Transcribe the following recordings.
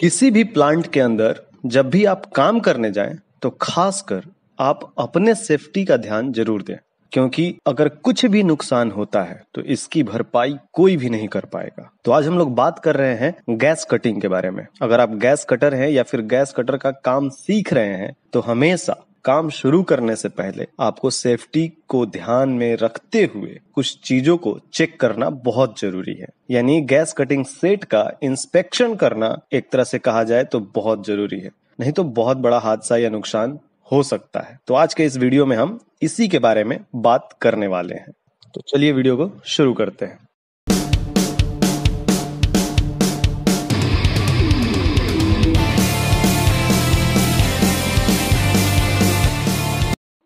किसी भी प्लांट के अंदर जब भी आप काम करने जाएं तो खासकर आप अपने सेफ्टी का ध्यान जरूर दें क्योंकि अगर कुछ भी नुकसान होता है तो इसकी भरपाई कोई भी नहीं कर पाएगा तो आज हम लोग बात कर रहे हैं गैस कटिंग के बारे में अगर आप गैस कटर हैं या फिर गैस कटर का काम सीख रहे हैं तो हमेशा काम शुरू करने से पहले आपको सेफ्टी को ध्यान में रखते हुए कुछ चीजों को चेक करना बहुत जरूरी है यानी गैस कटिंग सेट का इंस्पेक्शन करना एक तरह से कहा जाए तो बहुत जरूरी है नहीं तो बहुत बड़ा हादसा या नुकसान हो सकता है तो आज के इस वीडियो में हम इसी के बारे में बात करने वाले हैं तो चलिए वीडियो को शुरू करते हैं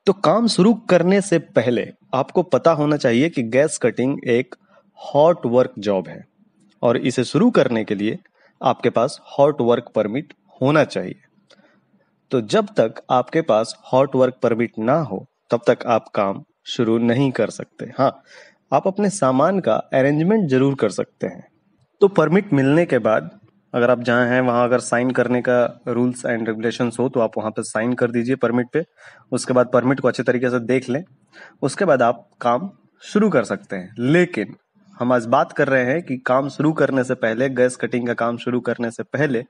तो काम शुरू करने से पहले आपको पता होना चाहिए कि गैस कटिंग एक हॉट वर्क जॉब है और इसे शुरू करने के लिए आपके पास हॉट वर्क परमिट होना चाहिए तो जब तक आपके पास हॉट वर्क परमिट ना हो तब तक आप काम शुरू नहीं कर सकते हाँ आप अपने सामान का अरेंजमेंट जरूर कर सकते हैं तो परमिट मिलने के बाद अगर आप जहाँ हैं वहाँ अगर साइन करने का रूल्स एंड रेगुलेशन हो तो आप वहाँ पर साइन कर दीजिए परमिट पे उसके बाद परमिट को अच्छे तरीके से देख लें उसके बाद आप काम शुरू कर सकते हैं लेकिन हम आज बात कर रहे हैं कि काम शुरू करने से पहले गैस कटिंग का काम शुरू करने से पहले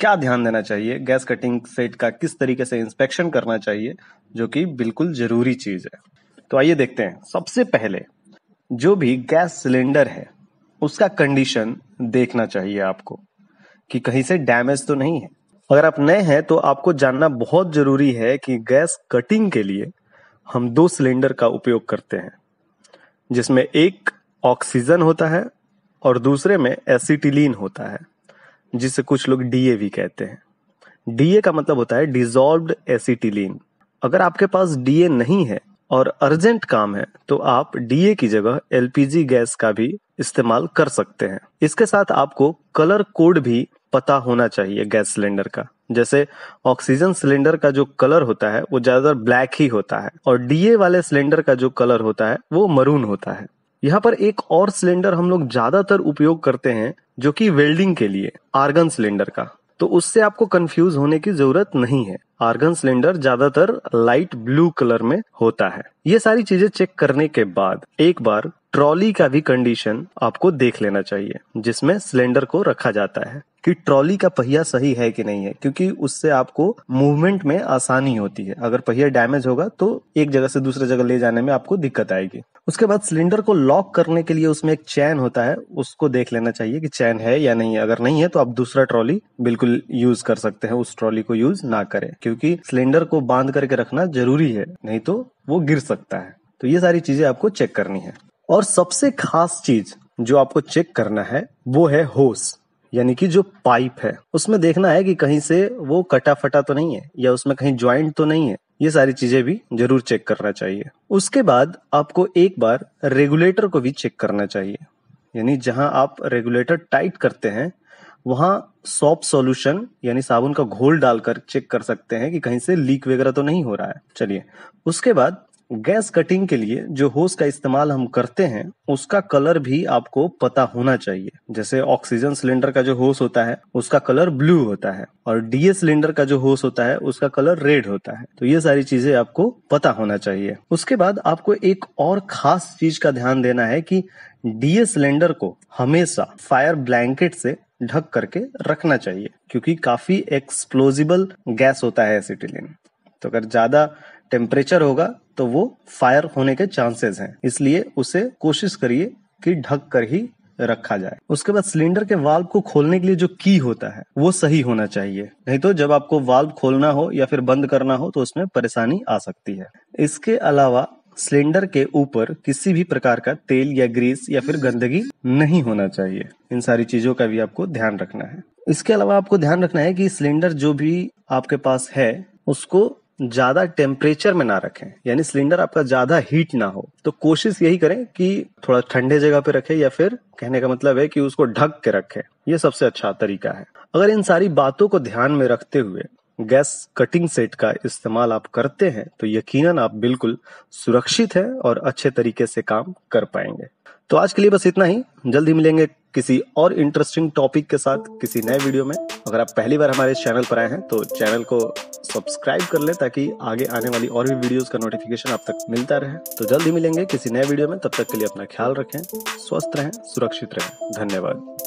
क्या ध्यान देना चाहिए गैस कटिंग सेट का किस तरीके से इंस्पेक्शन करना चाहिए जो कि बिल्कुल जरूरी चीज है तो आइए देखते हैं सबसे पहले जो भी गैस सिलेंडर है उसका कंडीशन देखना चाहिए आपको कि कहीं से डैमेज तो नहीं है अगर आप नए हैं तो आपको जानना बहुत जरूरी है कि गैस कटिंग के लिए हम दो सिलेंडर का उपयोग करते हैं जिसमें एक ऑक्सीजन होता है और दूसरे में एसिटिलीन होता है जिसे कुछ लोग डीए भी कहते हैं डीए का मतलब होता है डिजोल्व एसिटिलीन अगर आपके पास डीए नहीं है और अर्जेंट काम है तो आप डीए की जगह एलपीजी गैस का भी इस्तेमाल कर सकते हैं इसके साथ आपको कलर कोड भी पता होना चाहिए गैस सिलेंडर का जैसे ऑक्सीजन सिलेंडर का जो कलर होता है वो ज्यादातर ब्लैक ही होता है और डीए वाले सिलेंडर का जो कलर होता है वो मरून होता है यहाँ पर एक और सिलेंडर हम लोग ज्यादातर उपयोग करते हैं जो कि वेल्डिंग के लिए आर्गन सिलेंडर का तो उससे आपको कंफ्यूज होने की जरूरत नहीं है आर्गन सिलेंडर ज्यादातर लाइट ब्लू कलर में होता है ये सारी चीजें चेक करने के बाद एक बार ट्रॉली का भी कंडीशन आपको देख लेना चाहिए जिसमें सिलेंडर को रखा जाता है कि ट्रॉली का पहिया सही है कि नहीं है क्योंकि उससे आपको मूवमेंट में आसानी होती है अगर पहिया डैमेज होगा तो एक जगह से दूसरे जगह ले जाने में आपको दिक्कत आएगी उसके बाद सिलेंडर को लॉक करने के लिए उसमें एक चैन होता है उसको देख लेना चाहिए कि चैन है या नहीं है अगर नहीं है तो आप दूसरा ट्रॉली बिल्कुल यूज कर सकते हैं उस ट्रॉली को यूज ना करें क्योंकि सिलेंडर को बांध करके रखना जरूरी है नहीं तो वो गिर सकता है तो ये सारी चीजें आपको चेक करनी है और सबसे खास चीज जो आपको चेक करना है वो है होस यानी कि जो पाइप है उसमें देखना है कि कहीं से वो कटा फटा तो नहीं है या उसमें कहीं ज्वाइंट तो नहीं है ये सारी चीजें भी जरूर चेक करना चाहिए उसके बाद आपको एक बार रेगुलेटर को भी चेक करना चाहिए यानी जहां आप रेगुलेटर टाइट करते हैं वहां सॉप सॉल्यूशन यानी साबुन का घोल डालकर चेक कर सकते हैं कि कहीं से लीक वगैरह तो नहीं हो रहा है चलिए उसके बाद गैस कटिंग के लिए जो होस का इस्तेमाल हम करते हैं उसका कलर भी आपको पता होना चाहिए जैसे ऑक्सीजन सिलेंडर का जो होस होता है उसका कलर ब्लू होता है और डीए सिलेंडर का जो होस होता है उसका कलर रेड होता है तो ये सारी चीजें आपको पता होना चाहिए उसके बाद आपको एक और खास चीज का ध्यान देना है कि डीए सिलेंडर को हमेशा फायर ब्लैंकेट से ढक करके रखना चाहिए क्योंकि काफी एक्सप्लोजिबल गैस होता है एसिटिलिन तो अगर ज्यादा टेम्परेचर होगा तो वो फायर होने के चांसेस हैं इसलिए उसे कोशिश करिए कि ढक कर ही रखा जाए उसके बाद सिलेंडर के वाल्व को खोलने के लिए जो की होता है वो सही होना चाहिए नहीं तो जब आपको वाल्व खोलना हो या फिर बंद करना हो तो उसमें परेशानी आ सकती है इसके अलावा सिलेंडर के ऊपर किसी भी प्रकार का तेल या ग्रीस या फिर गंदगी नहीं होना चाहिए इन सारी चीजों का भी आपको ध्यान रखना है इसके अलावा आपको ध्यान रखना है कि सिलेंडर जो भी आपके पास है उसको ज्यादा टेम्परेचर में ना रखें यानी सिलेंडर आपका ज्यादा हीट ना हो तो कोशिश यही करें कि थोड़ा ठंडे जगह पे रखें या फिर कहने का मतलब है कि उसको ढक के रखें ये सबसे अच्छा तरीका है अगर इन सारी बातों को ध्यान में रखते हुए गैस कटिंग सेट का इस्तेमाल आप करते हैं तो यकीनन आप बिल्कुल सुरक्षित हैं और अच्छे तरीके से काम कर पाएंगे तो आज के लिए बस इतना ही जल्द ही मिलेंगे किसी और इंटरेस्टिंग टॉपिक के साथ किसी नए वीडियो में अगर आप पहली बार हमारे चैनल पर आए हैं तो चैनल को सब्सक्राइब कर लें ताकि आगे आने वाली और भी वीडियोस का नोटिफिकेशन आप तक मिलता रहे तो जल्द ही मिलेंगे किसी नए वीडियो में तब तक के लिए अपना ख्याल रखें स्वस्थ रहें सुरक्षित रहें धन्यवाद